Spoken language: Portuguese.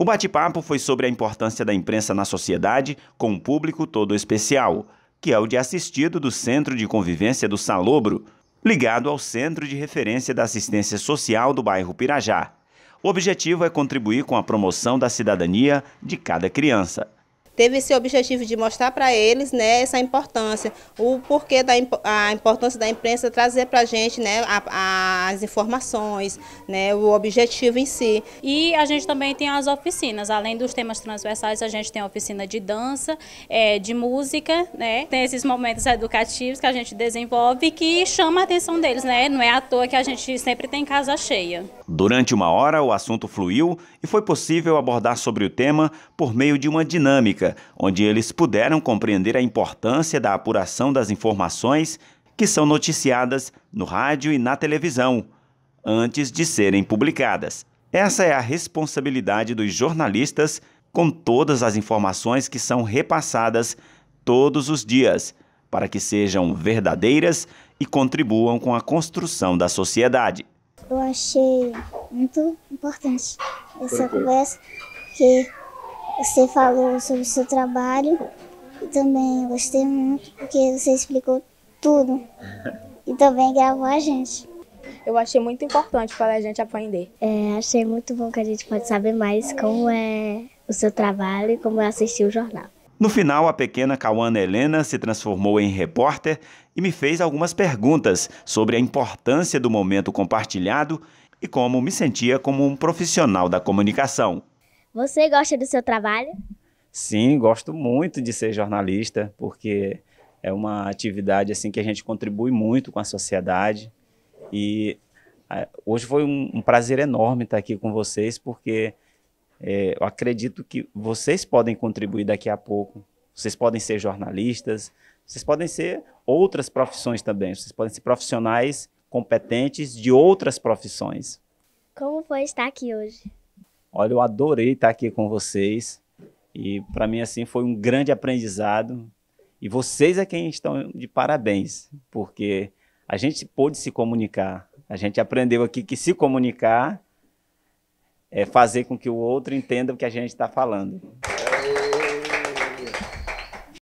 O bate-papo foi sobre a importância da imprensa na sociedade, com um público todo especial, que é o de assistido do Centro de Convivência do Salobro, ligado ao Centro de Referência da Assistência Social do bairro Pirajá. O objetivo é contribuir com a promoção da cidadania de cada criança teve esse objetivo de mostrar para eles né, essa importância, o porquê da a importância da imprensa trazer para a gente né, a, as informações, né, o objetivo em si. E a gente também tem as oficinas, além dos temas transversais, a gente tem a oficina de dança, é, de música, né, tem esses momentos educativos que a gente desenvolve que chama a atenção deles, né, não é à toa que a gente sempre tem casa cheia. Durante uma hora, o assunto fluiu e foi possível abordar sobre o tema por meio de uma dinâmica, onde eles puderam compreender a importância da apuração das informações que são noticiadas no rádio e na televisão, antes de serem publicadas. Essa é a responsabilidade dos jornalistas com todas as informações que são repassadas todos os dias, para que sejam verdadeiras e contribuam com a construção da sociedade eu achei muito importante essa conversa, porque você falou sobre o seu trabalho e também gostei muito porque você explicou tudo e também gravou a gente. Eu achei muito importante para a gente aprender. É, achei muito bom que a gente pode saber mais como é o seu trabalho e como é assistir o jornal. No final, a pequena Cauana Helena se transformou em repórter e me fez algumas perguntas sobre a importância do momento compartilhado e como me sentia como um profissional da comunicação. Você gosta do seu trabalho? Sim, gosto muito de ser jornalista, porque é uma atividade assim que a gente contribui muito com a sociedade. E é, hoje foi um prazer enorme estar aqui com vocês, porque é, eu acredito que vocês podem contribuir daqui a pouco. Vocês podem ser jornalistas, vocês podem ser outras profissões também. Vocês podem ser profissionais competentes de outras profissões. Como foi estar aqui hoje? Olha, eu adorei estar aqui com vocês. E para mim, assim, foi um grande aprendizado. E vocês é quem estão de parabéns, porque a gente pôde se comunicar. A gente aprendeu aqui que se comunicar é, fazer com que o outro entenda o que a gente está falando.